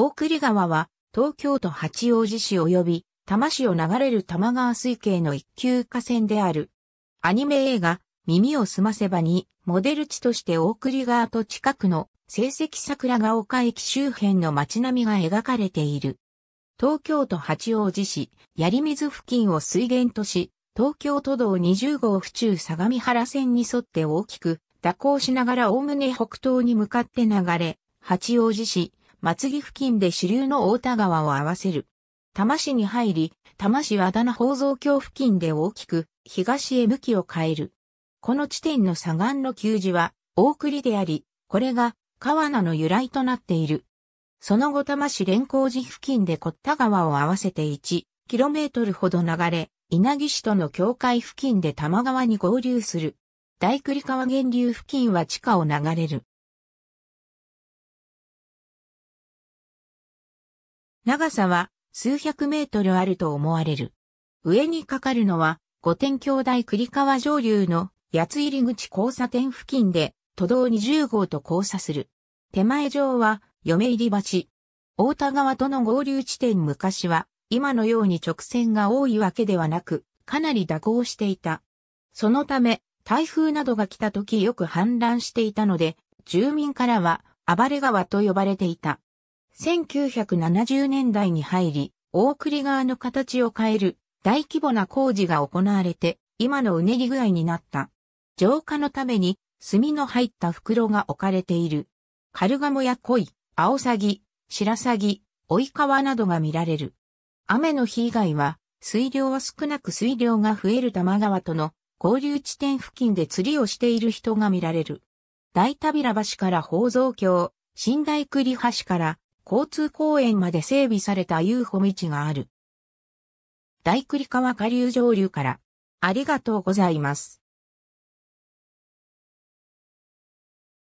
大栗川は東京都八王子市及び多摩市を流れる多摩川水系の一級河川である。アニメ映画、耳をすませばに、モデル地として大栗川と近くの成績桜が丘駅周辺の街並みが描かれている。東京都八王子市、槍水付近を水源とし、東京都道20号府中相模原線に沿って大きく蛇行しながらおおむね北東に向かって流れ、八王子市、松木付近で支流の大田川を合わせる。多摩市に入り、多摩市和田の宝蔵橋付近で大きく東へ向きを変える。この地点の左岸の旧字は大栗であり、これが川名の由来となっている。その後多摩市連光寺付近で小田川を合わせて 1km ほど流れ、稲城市との境界付近で多摩川に合流する。大栗川源流付近は地下を流れる。長さは数百メートルあると思われる。上にかかるのは、五天兄弟栗川上流の八つ入り口交差点付近で、都道20号と交差する。手前上は、嫁入り橋。大田川との合流地点昔は、今のように直線が多いわけではなく、かなり蛇行していた。そのため、台風などが来た時よく氾濫していたので、住民からは、暴れ川と呼ばれていた。1970年代に入り、大栗川の形を変える大規模な工事が行われて、今のうねり具合になった。浄化のために、炭の入った袋が置かれている。カルガモや鯉、アオサギ、シラサギ、オイカワなどが見られる。雨の日以外は、水量は少なく水量が増える玉川との合流地点付近で釣りをしている人が見られる。大田平橋から宝蔵橋、新大栗橋から交通公園まで整備された遊歩道がある。大栗川下流上流から。ありがとうございます。